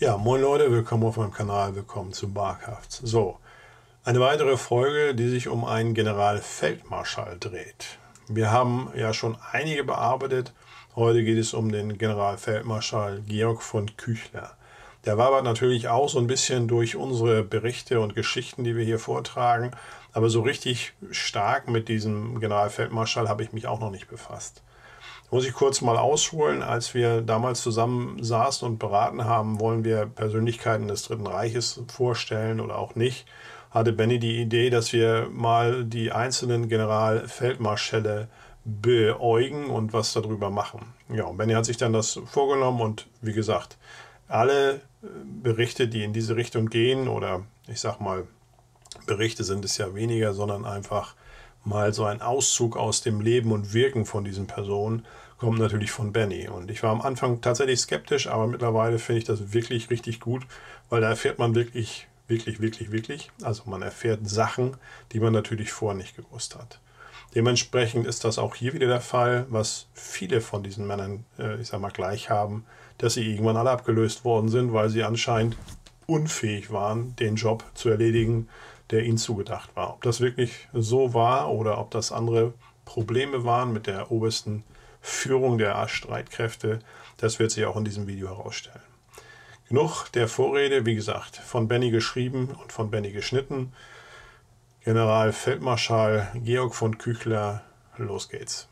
Ja, moin Leute, willkommen auf meinem Kanal, willkommen zu Barkhaft. So, eine weitere Folge, die sich um einen Generalfeldmarschall dreht. Wir haben ja schon einige bearbeitet. Heute geht es um den Generalfeldmarschall Georg von Küchler. Der war aber natürlich auch so ein bisschen durch unsere Berichte und Geschichten, die wir hier vortragen, aber so richtig stark mit diesem Generalfeldmarschall habe ich mich auch noch nicht befasst. Muss ich kurz mal ausholen, als wir damals zusammen saßen und beraten haben, wollen wir Persönlichkeiten des Dritten Reiches vorstellen oder auch nicht, hatte Benny die Idee, dass wir mal die einzelnen Generalfeldmarschälle beäugen und was darüber machen. Ja, und Benny hat sich dann das vorgenommen und wie gesagt, alle Berichte, die in diese Richtung gehen oder ich sag mal Berichte sind es ja weniger, sondern einfach mal so ein Auszug aus dem Leben und Wirken von diesen Personen kommt natürlich von Benny. Und ich war am Anfang tatsächlich skeptisch, aber mittlerweile finde ich das wirklich richtig gut, weil da erfährt man wirklich, wirklich, wirklich, wirklich. Also man erfährt Sachen, die man natürlich vorher nicht gewusst hat. Dementsprechend ist das auch hier wieder der Fall, was viele von diesen Männern, äh, ich sag mal, gleich haben, dass sie irgendwann alle abgelöst worden sind, weil sie anscheinend unfähig waren, den Job zu erledigen, der ihnen zugedacht war. Ob das wirklich so war oder ob das andere Probleme waren mit der obersten Führung der Streitkräfte, das wird sich auch in diesem Video herausstellen. Genug der Vorrede, wie gesagt, von Benny geschrieben und von Benny geschnitten. Generalfeldmarschall Georg von Küchler, los geht's.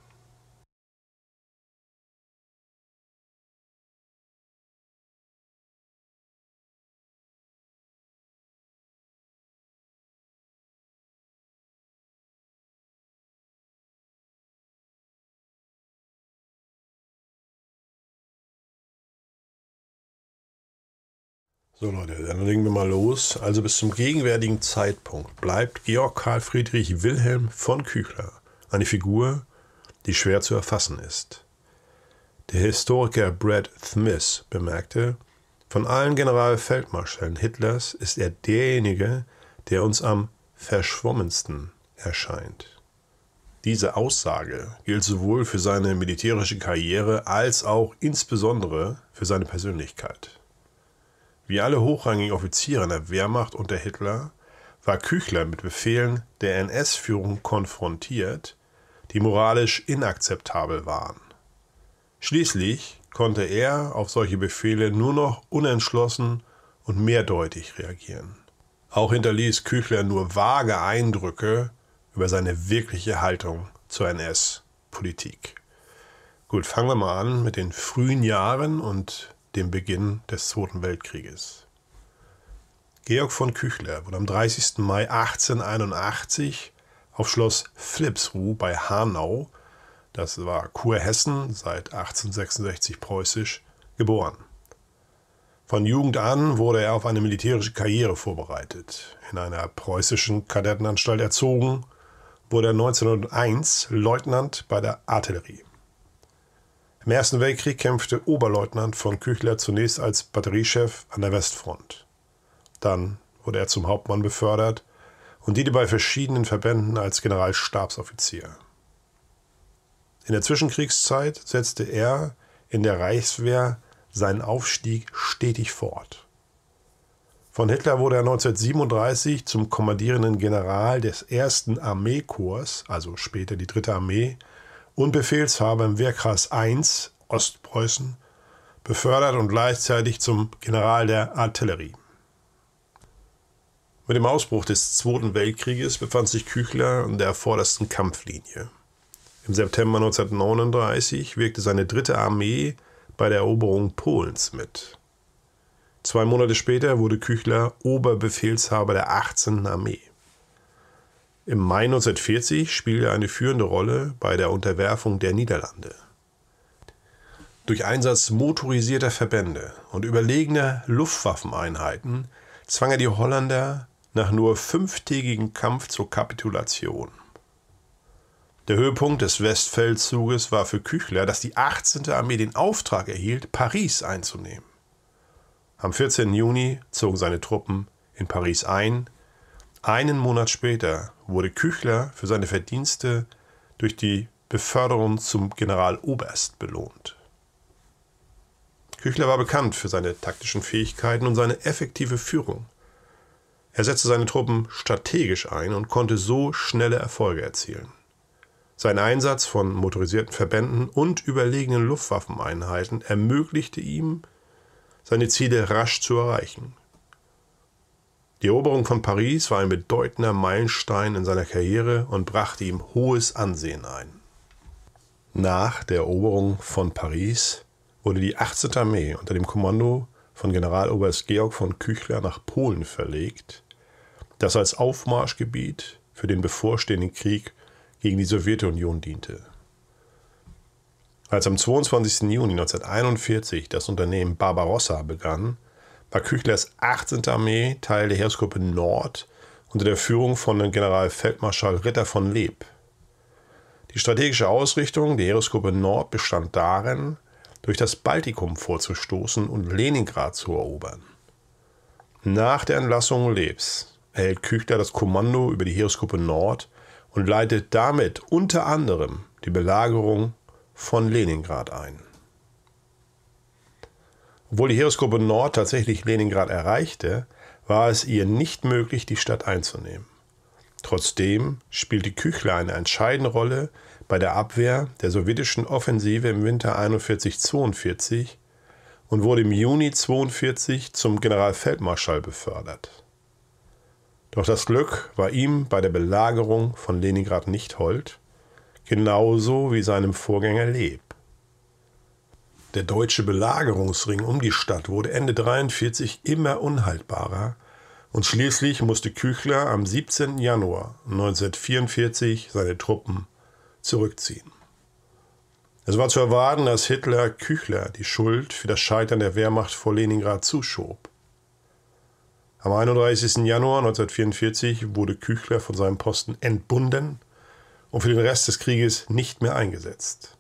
So Leute, dann legen wir mal los. Also bis zum gegenwärtigen Zeitpunkt bleibt Georg Karl Friedrich Wilhelm von Küchler eine Figur, die schwer zu erfassen ist. Der Historiker Brad Smith bemerkte, von allen Generalfeldmarschallen Hitlers ist er derjenige, der uns am verschwommensten erscheint. Diese Aussage gilt sowohl für seine militärische Karriere als auch insbesondere für seine Persönlichkeit. Wie alle hochrangigen Offiziere in der Wehrmacht unter Hitler war Küchler mit Befehlen der NS-Führung konfrontiert, die moralisch inakzeptabel waren. Schließlich konnte er auf solche Befehle nur noch unentschlossen und mehrdeutig reagieren. Auch hinterließ Küchler nur vage Eindrücke über seine wirkliche Haltung zur NS-Politik. Gut, fangen wir mal an mit den frühen Jahren und dem Beginn des Zweiten Weltkrieges. Georg von Küchler wurde am 30. Mai 1881 auf Schloss Philippsruh bei Hanau, das war Kurhessen, seit 1866 preußisch, geboren. Von Jugend an wurde er auf eine militärische Karriere vorbereitet. In einer preußischen Kadettenanstalt erzogen, wurde er 1901 Leutnant bei der Artillerie. Im Ersten Weltkrieg kämpfte Oberleutnant von Küchler zunächst als Batteriechef an der Westfront. Dann wurde er zum Hauptmann befördert und diente bei verschiedenen Verbänden als Generalstabsoffizier. In der Zwischenkriegszeit setzte er in der Reichswehr seinen Aufstieg stetig fort. Von Hitler wurde er 1937 zum kommandierenden General des ersten Armeekorps, also später die dritte Armee, und Befehlshaber im Wehrkreis I Ostpreußen, befördert und gleichzeitig zum General der Artillerie. Mit dem Ausbruch des Zweiten Weltkrieges befand sich Küchler an der vordersten Kampflinie. Im September 1939 wirkte seine dritte Armee bei der Eroberung Polens mit. Zwei Monate später wurde Küchler Oberbefehlshaber der 18. Armee. Im Mai 1940 spielte er eine führende Rolle bei der Unterwerfung der Niederlande. Durch Einsatz motorisierter Verbände und überlegener Luftwaffeneinheiten zwang er die Holländer nach nur fünftägigen Kampf zur Kapitulation. Der Höhepunkt des Westfeldzuges war für Küchler, dass die 18. Armee den Auftrag erhielt, Paris einzunehmen. Am 14. Juni zogen seine Truppen in Paris ein einen Monat später wurde Küchler für seine Verdienste durch die Beförderung zum Generaloberst belohnt. Küchler war bekannt für seine taktischen Fähigkeiten und seine effektive Führung. Er setzte seine Truppen strategisch ein und konnte so schnelle Erfolge erzielen. Sein Einsatz von motorisierten Verbänden und überlegenen Luftwaffeneinheiten ermöglichte ihm, seine Ziele rasch zu erreichen, die Eroberung von Paris war ein bedeutender Meilenstein in seiner Karriere und brachte ihm hohes Ansehen ein. Nach der Eroberung von Paris wurde die 18. Armee unter dem Kommando von Generaloberst Georg von Küchler nach Polen verlegt, das als Aufmarschgebiet für den bevorstehenden Krieg gegen die Sowjetunion diente. Als am 22. Juni 1941 das Unternehmen Barbarossa begann, war Küchlers 18. Armee Teil der Heeresgruppe Nord unter der Führung von Generalfeldmarschall Ritter von Leb. Die strategische Ausrichtung der Heeresgruppe Nord bestand darin, durch das Baltikum vorzustoßen und Leningrad zu erobern. Nach der Entlassung Lebs erhält Küchler das Kommando über die Heeresgruppe Nord und leitet damit unter anderem die Belagerung von Leningrad ein. Obwohl die Heeresgruppe Nord tatsächlich Leningrad erreichte, war es ihr nicht möglich, die Stadt einzunehmen. Trotzdem spielte Küchler eine entscheidende Rolle bei der Abwehr der sowjetischen Offensive im Winter 41-42 und wurde im Juni 42 zum Generalfeldmarschall befördert. Doch das Glück war ihm bei der Belagerung von Leningrad nicht hold, genauso wie seinem Vorgänger Leb. Der deutsche Belagerungsring um die Stadt wurde Ende 43 immer unhaltbarer und schließlich musste Küchler am 17. Januar 1944 seine Truppen zurückziehen. Es war zu erwarten, dass Hitler Küchler die Schuld für das Scheitern der Wehrmacht vor Leningrad zuschob. Am 31. Januar 1944 wurde Küchler von seinem Posten entbunden und für den Rest des Krieges nicht mehr eingesetzt.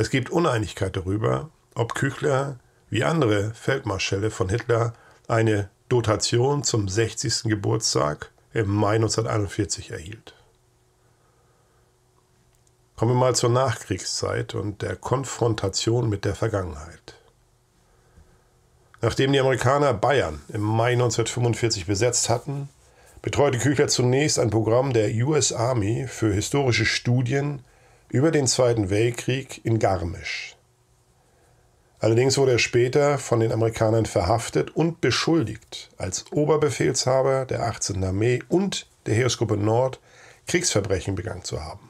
Es gibt Uneinigkeit darüber, ob Küchler wie andere Feldmarschälle von Hitler eine Dotation zum 60. Geburtstag im Mai 1941 erhielt. Kommen wir mal zur Nachkriegszeit und der Konfrontation mit der Vergangenheit. Nachdem die Amerikaner Bayern im Mai 1945 besetzt hatten, betreute Küchler zunächst ein Programm der US Army für historische Studien über den Zweiten Weltkrieg in Garmisch. Allerdings wurde er später von den Amerikanern verhaftet und beschuldigt, als Oberbefehlshaber der 18. Armee und der Heeresgruppe Nord Kriegsverbrechen begangen zu haben.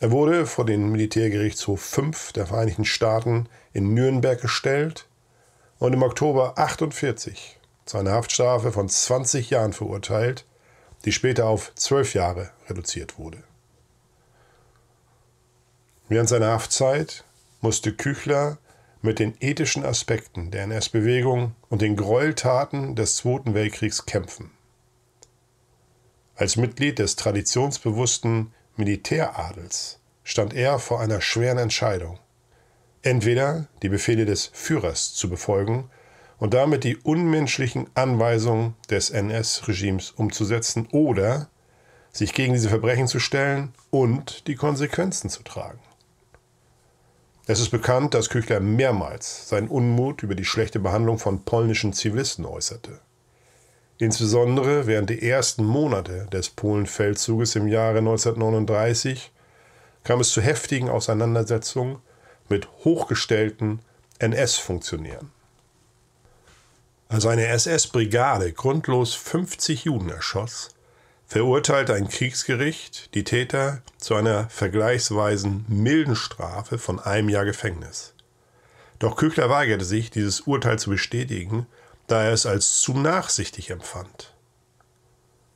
Er wurde vor den Militärgerichtshof 5 der Vereinigten Staaten in Nürnberg gestellt und im Oktober 1948 zu einer Haftstrafe von 20 Jahren verurteilt, die später auf 12 Jahre reduziert wurde. Während seiner Haftzeit musste Küchler mit den ethischen Aspekten der NS-Bewegung und den Gräueltaten des Zweiten Weltkriegs kämpfen. Als Mitglied des traditionsbewussten Militäradels stand er vor einer schweren Entscheidung. Entweder die Befehle des Führers zu befolgen und damit die unmenschlichen Anweisungen des NS-Regimes umzusetzen oder sich gegen diese Verbrechen zu stellen und die Konsequenzen zu tragen. Es ist bekannt, dass Küchler mehrmals seinen Unmut über die schlechte Behandlung von polnischen Zivilisten äußerte. Insbesondere während der ersten Monate des Polenfeldzuges im Jahre 1939 kam es zu heftigen Auseinandersetzungen mit hochgestellten NS-Funktionären. Als eine SS-Brigade grundlos 50 Juden erschoss, verurteilte ein Kriegsgericht die Täter zu einer vergleichsweise milden Strafe von einem Jahr Gefängnis. Doch Küchler weigerte sich, dieses Urteil zu bestätigen, da er es als zu nachsichtig empfand.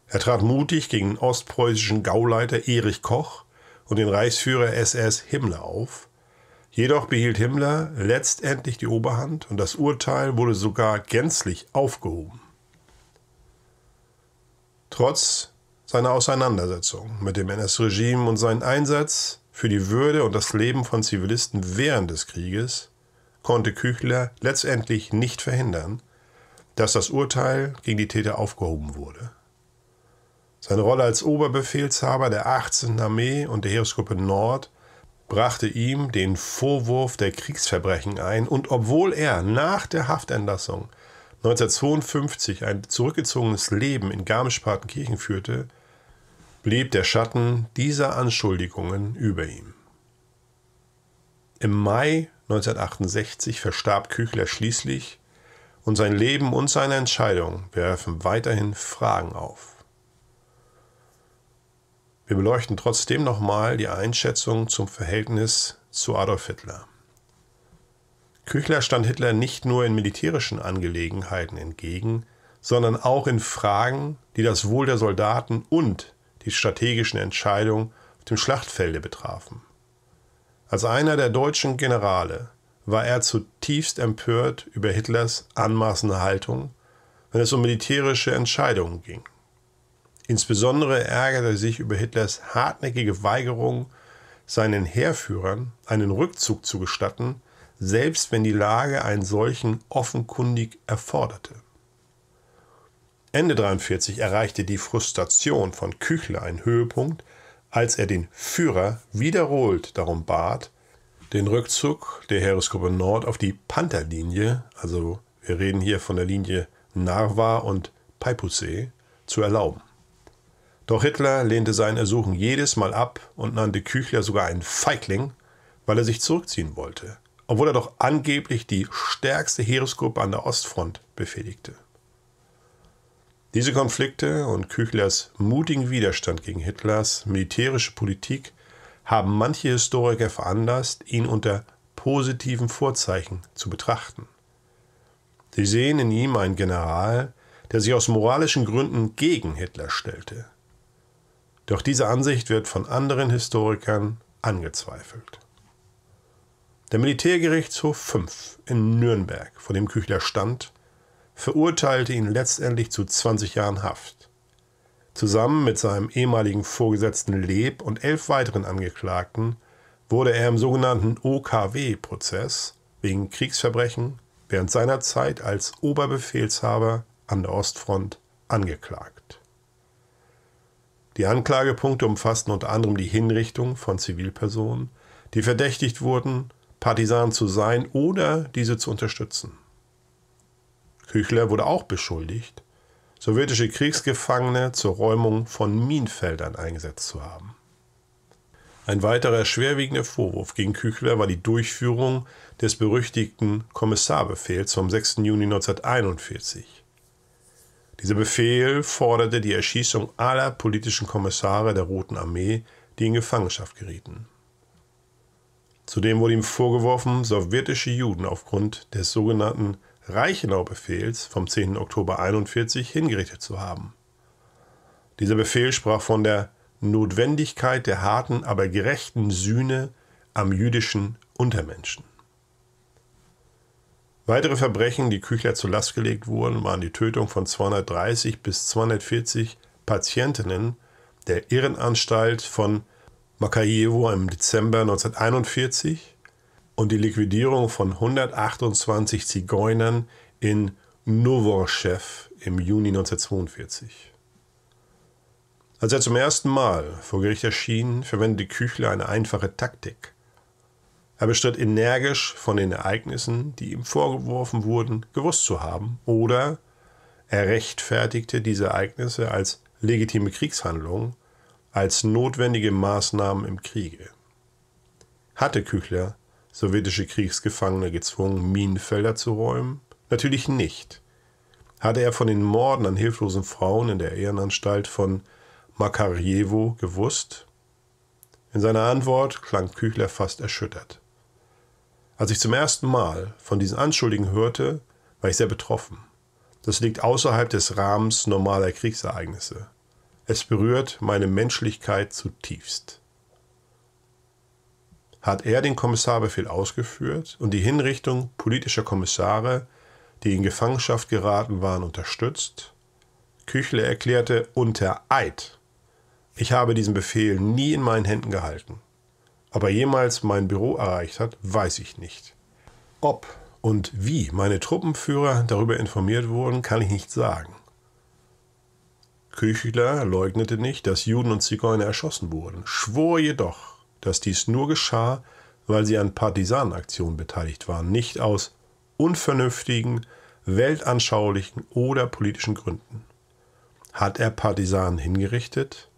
Er trat mutig gegen den ostpreußischen Gauleiter Erich Koch und den Reichsführer SS Himmler auf, jedoch behielt Himmler letztendlich die Oberhand und das Urteil wurde sogar gänzlich aufgehoben. Trotz seine Auseinandersetzung mit dem NS-Regime und seinen Einsatz für die Würde und das Leben von Zivilisten während des Krieges konnte Küchler letztendlich nicht verhindern, dass das Urteil gegen die Täter aufgehoben wurde. Seine Rolle als Oberbefehlshaber der 18. Armee und der Heeresgruppe Nord brachte ihm den Vorwurf der Kriegsverbrechen ein und obwohl er nach der Haftentlassung 1952 ein zurückgezogenes Leben in Garmisch-Partenkirchen führte, blieb der Schatten dieser Anschuldigungen über ihm. Im Mai 1968 verstarb Küchler schließlich und sein Leben und seine Entscheidung werfen weiterhin Fragen auf. Wir beleuchten trotzdem nochmal die Einschätzung zum Verhältnis zu Adolf Hitler. Küchler stand Hitler nicht nur in militärischen Angelegenheiten entgegen, sondern auch in Fragen, die das Wohl der Soldaten und die strategischen Entscheidungen auf dem Schlachtfelde betrafen. Als einer der deutschen Generale war er zutiefst empört über Hitlers anmaßende Haltung, wenn es um militärische Entscheidungen ging. Insbesondere ärgerte er sich über Hitlers hartnäckige Weigerung, seinen Heerführern einen Rückzug zu gestatten, selbst wenn die Lage einen solchen offenkundig erforderte. Ende 43 erreichte die Frustration von Küchler einen Höhepunkt, als er den Führer wiederholt darum bat, den Rückzug der Heeresgruppe Nord auf die Pantherlinie, also wir reden hier von der Linie Narva und Peipussee, zu erlauben. Doch Hitler lehnte sein Ersuchen jedes Mal ab und nannte Küchler sogar einen Feigling, weil er sich zurückziehen wollte, obwohl er doch angeblich die stärkste Heeresgruppe an der Ostfront befehligte. Diese Konflikte und Küchlers mutigen Widerstand gegen Hitlers militärische Politik haben manche Historiker veranlasst, ihn unter positiven Vorzeichen zu betrachten. Sie sehen in ihm einen General, der sich aus moralischen Gründen gegen Hitler stellte. Doch diese Ansicht wird von anderen Historikern angezweifelt. Der Militärgerichtshof V in Nürnberg, vor dem Küchler stand, verurteilte ihn letztendlich zu 20 Jahren Haft. Zusammen mit seinem ehemaligen Vorgesetzten Leb und elf weiteren Angeklagten wurde er im sogenannten OKW-Prozess wegen Kriegsverbrechen während seiner Zeit als Oberbefehlshaber an der Ostfront angeklagt. Die Anklagepunkte umfassten unter anderem die Hinrichtung von Zivilpersonen, die verdächtigt wurden, Partisan zu sein oder diese zu unterstützen. Küchler wurde auch beschuldigt, sowjetische Kriegsgefangene zur Räumung von Minenfeldern eingesetzt zu haben. Ein weiterer schwerwiegender Vorwurf gegen Küchler war die Durchführung des berüchtigten Kommissarbefehls vom 6. Juni 1941. Dieser Befehl forderte die Erschießung aller politischen Kommissare der Roten Armee, die in Gefangenschaft gerieten. Zudem wurde ihm vorgeworfen, sowjetische Juden aufgrund des sogenannten Reichenau-Befehls vom 10. Oktober 1941 hingerichtet zu haben. Dieser Befehl sprach von der Notwendigkeit der harten, aber gerechten Sühne am jüdischen Untermenschen. Weitere Verbrechen, die Küchler zur Last gelegt wurden, waren die Tötung von 230 bis 240 Patientinnen der Irrenanstalt von Makajewo im Dezember 1941 und die Liquidierung von 128 Zigeunern in Novorschew im Juni 1942. Als er zum ersten Mal vor Gericht erschien, verwendete Küchler eine einfache Taktik. Er bestritt energisch von den Ereignissen, die ihm vorgeworfen wurden, gewusst zu haben, oder er rechtfertigte diese Ereignisse als legitime Kriegshandlungen, als notwendige Maßnahmen im Kriege. Hatte Küchler sowjetische Kriegsgefangene gezwungen, Minenfelder zu räumen? Natürlich nicht. Hatte er von den Morden an hilflosen Frauen in der Ehrenanstalt von Makarjewo gewusst? In seiner Antwort klang Küchler fast erschüttert. Als ich zum ersten Mal von diesen Anschuldigen hörte, war ich sehr betroffen. Das liegt außerhalb des Rahmens normaler Kriegsereignisse. Es berührt meine Menschlichkeit zutiefst hat er den Kommissarbefehl ausgeführt und die Hinrichtung politischer Kommissare, die in Gefangenschaft geraten waren, unterstützt. Küchle erklärte unter Eid, ich habe diesen Befehl nie in meinen Händen gehalten. Ob er jemals mein Büro erreicht hat, weiß ich nicht. Ob und wie meine Truppenführer darüber informiert wurden, kann ich nicht sagen. Küchler leugnete nicht, dass Juden und Zigeuner erschossen wurden, schwor jedoch, dass dies nur geschah, weil sie an Partisanenaktionen beteiligt waren, nicht aus unvernünftigen, weltanschaulichen oder politischen Gründen. Hat er Partisanen hingerichtet?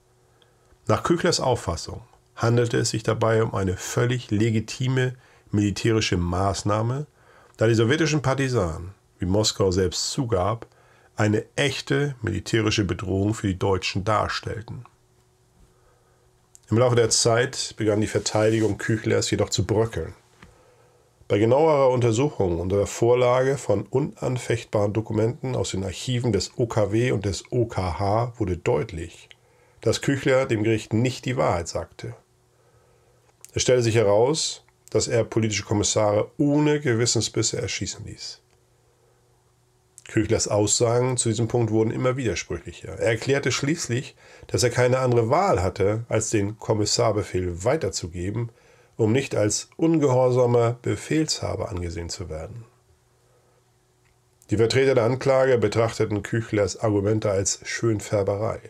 Nach Küchlers Auffassung handelte es sich dabei um eine völlig legitime militärische Maßnahme, da die sowjetischen Partisanen, wie Moskau selbst zugab, eine echte militärische Bedrohung für die Deutschen darstellten. Im Laufe der Zeit begann die Verteidigung Küchlers jedoch zu bröckeln. Bei genauerer Untersuchung unter der Vorlage von unanfechtbaren Dokumenten aus den Archiven des OKW und des OKH wurde deutlich, dass Küchler dem Gericht nicht die Wahrheit sagte. Es stellte sich heraus, dass er politische Kommissare ohne Gewissensbisse erschießen ließ. Küchlers Aussagen zu diesem Punkt wurden immer widersprüchlicher. Er erklärte schließlich, dass er keine andere Wahl hatte, als den Kommissarbefehl weiterzugeben, um nicht als ungehorsamer Befehlshaber angesehen zu werden. Die Vertreter der Anklage betrachteten Küchlers Argumente als Schönfärberei.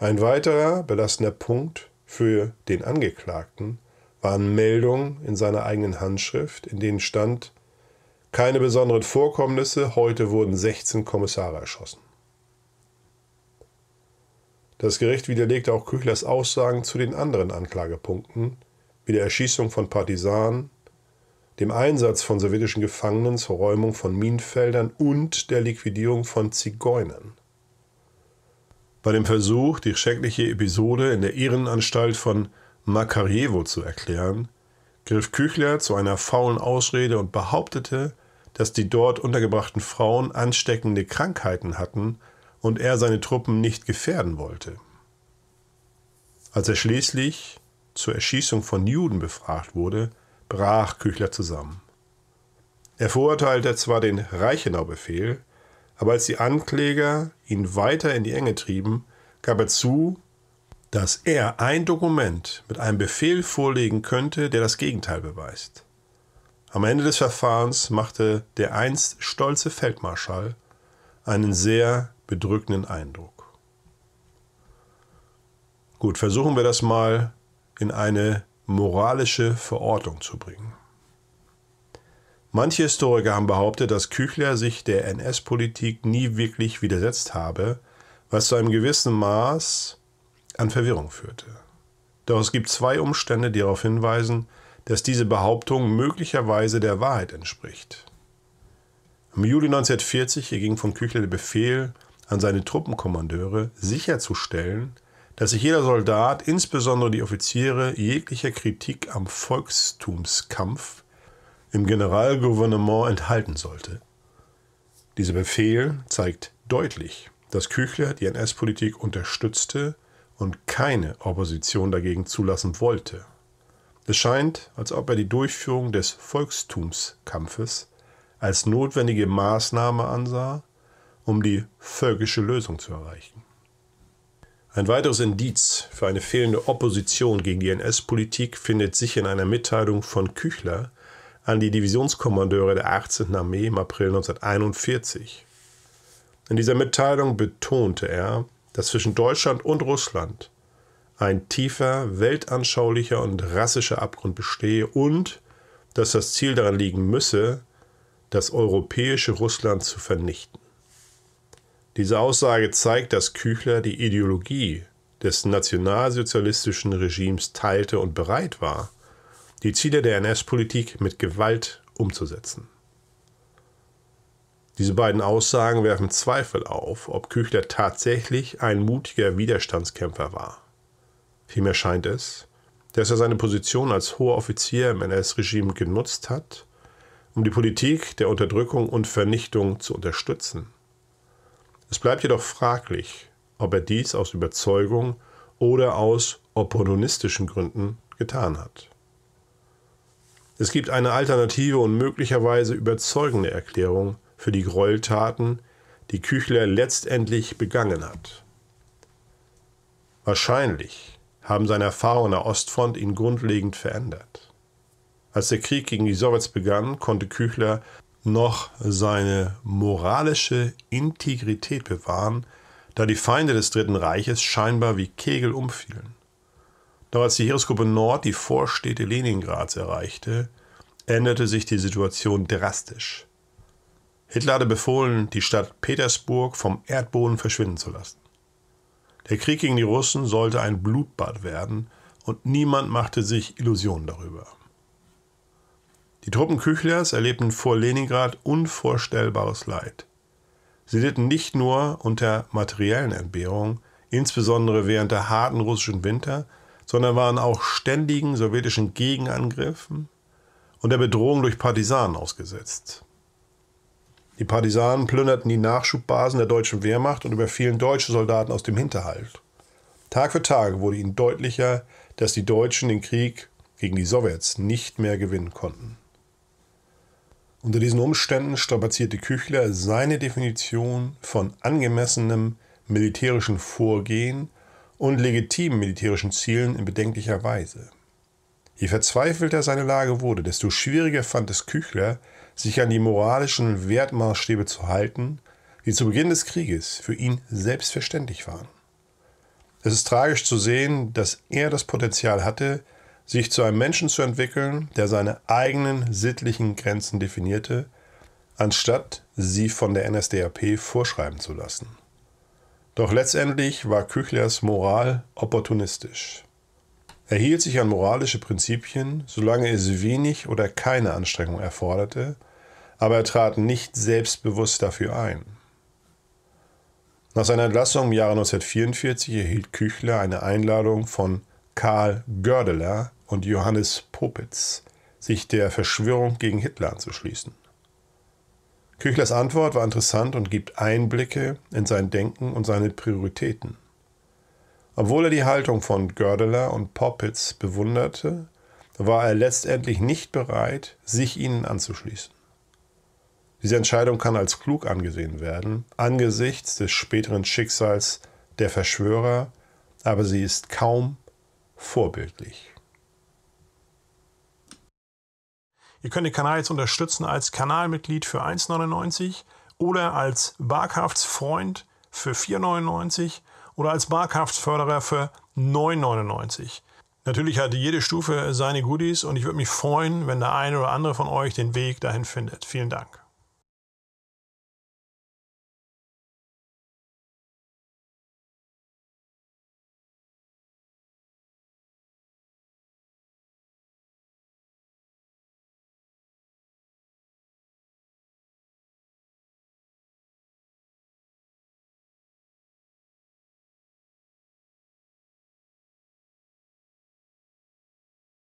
Ein weiterer belastender Punkt für den Angeklagten waren Meldungen in seiner eigenen Handschrift, in denen stand, keine besonderen Vorkommnisse. Heute wurden 16 Kommissare erschossen. Das Gericht widerlegte auch Küchlers Aussagen zu den anderen Anklagepunkten, wie der Erschießung von Partisanen, dem Einsatz von sowjetischen Gefangenen zur Räumung von Minenfeldern und der Liquidierung von Zigeunern. Bei dem Versuch, die schreckliche Episode in der Ehrenanstalt von Makarjewo zu erklären, griff Küchler zu einer faulen Ausrede und behauptete, dass die dort untergebrachten Frauen ansteckende Krankheiten hatten und er seine Truppen nicht gefährden wollte. Als er schließlich zur Erschießung von Juden befragt wurde, brach Küchler zusammen. Er verurteilte zwar den Reichenau-Befehl, aber als die Ankläger ihn weiter in die Enge trieben, gab er zu, dass er ein Dokument mit einem Befehl vorlegen könnte, der das Gegenteil beweist. Am Ende des Verfahrens machte der einst stolze Feldmarschall einen sehr bedrückenden Eindruck. Gut, versuchen wir das mal in eine moralische Verortung zu bringen. Manche Historiker haben behauptet, dass Küchler sich der NS-Politik nie wirklich widersetzt habe, was zu einem gewissen Maß an Verwirrung führte. Doch es gibt zwei Umstände, die darauf hinweisen, dass diese Behauptung möglicherweise der Wahrheit entspricht. Im Juli 1940 erging von Küchler der Befehl an seine Truppenkommandeure, sicherzustellen, dass sich jeder Soldat, insbesondere die Offiziere, jeglicher Kritik am Volkstumskampf im Generalgouvernement enthalten sollte. Dieser Befehl zeigt deutlich, dass Küchler die NS-Politik unterstützte und keine Opposition dagegen zulassen wollte. Es scheint, als ob er die Durchführung des Volkstumskampfes als notwendige Maßnahme ansah, um die völkische Lösung zu erreichen. Ein weiteres Indiz für eine fehlende Opposition gegen die NS-Politik findet sich in einer Mitteilung von Küchler an die Divisionskommandeure der 18. Armee im April 1941. In dieser Mitteilung betonte er, dass zwischen Deutschland und Russland ein tiefer, weltanschaulicher und rassischer Abgrund bestehe und dass das Ziel daran liegen müsse, das europäische Russland zu vernichten. Diese Aussage zeigt, dass Küchler die Ideologie des nationalsozialistischen Regimes teilte und bereit war, die Ziele der NS-Politik mit Gewalt umzusetzen. Diese beiden Aussagen werfen Zweifel auf, ob Küchler tatsächlich ein mutiger Widerstandskämpfer war. Vielmehr scheint es, dass er seine Position als hoher Offizier im NS-Regime genutzt hat, um die Politik der Unterdrückung und Vernichtung zu unterstützen. Es bleibt jedoch fraglich, ob er dies aus Überzeugung oder aus opportunistischen Gründen getan hat. Es gibt eine alternative und möglicherweise überzeugende Erklärung für die Gräueltaten, die Küchler letztendlich begangen hat. Wahrscheinlich haben seine Erfahrungen an der Ostfront ihn grundlegend verändert. Als der Krieg gegen die Sowjets begann, konnte Küchler noch seine moralische Integrität bewahren, da die Feinde des Dritten Reiches scheinbar wie Kegel umfielen. Doch als die Heeresgruppe Nord die Vorstädte Leningrads erreichte, änderte sich die Situation drastisch. Hitler hatte befohlen, die Stadt Petersburg vom Erdboden verschwinden zu lassen. Der Krieg gegen die Russen sollte ein Blutbad werden und niemand machte sich Illusionen darüber. Die Truppen Küchlers erlebten vor Leningrad unvorstellbares Leid. Sie litten nicht nur unter materiellen Entbehrungen, insbesondere während der harten russischen Winter, sondern waren auch ständigen sowjetischen Gegenangriffen und der Bedrohung durch Partisanen ausgesetzt. Die Partisanen plünderten die Nachschubbasen der deutschen Wehrmacht und überfielen deutsche Soldaten aus dem Hinterhalt. Tag für Tag wurde ihnen deutlicher, dass die Deutschen den Krieg gegen die Sowjets nicht mehr gewinnen konnten. Unter diesen Umständen strapazierte Küchler seine Definition von angemessenem militärischen Vorgehen und legitimen militärischen Zielen in bedenklicher Weise. Je verzweifelter seine Lage wurde, desto schwieriger fand es Küchler, sich an die moralischen Wertmaßstäbe zu halten, die zu Beginn des Krieges für ihn selbstverständlich waren. Es ist tragisch zu sehen, dass er das Potenzial hatte, sich zu einem Menschen zu entwickeln, der seine eigenen sittlichen Grenzen definierte, anstatt sie von der NSDAP vorschreiben zu lassen. Doch letztendlich war Küchlers Moral opportunistisch. Er hielt sich an moralische Prinzipien, solange es wenig oder keine Anstrengung erforderte, aber er trat nicht selbstbewusst dafür ein. Nach seiner Entlassung im Jahre 1944 erhielt Küchler eine Einladung von Karl Gördeler und Johannes Popitz, sich der Verschwörung gegen Hitler anzuschließen. Küchlers Antwort war interessant und gibt Einblicke in sein Denken und seine Prioritäten. Obwohl er die Haltung von Gördeler und Poppitz bewunderte, war er letztendlich nicht bereit, sich ihnen anzuschließen. Diese Entscheidung kann als klug angesehen werden, angesichts des späteren Schicksals der Verschwörer, aber sie ist kaum vorbildlich. Ihr könnt den Kanal jetzt unterstützen als Kanalmitglied für 1,99 oder als Barkhaftsfreund für 4,99 oder als Barkraftförderer für 9,99. Natürlich hat jede Stufe seine Goodies und ich würde mich freuen, wenn der eine oder andere von euch den Weg dahin findet. Vielen Dank.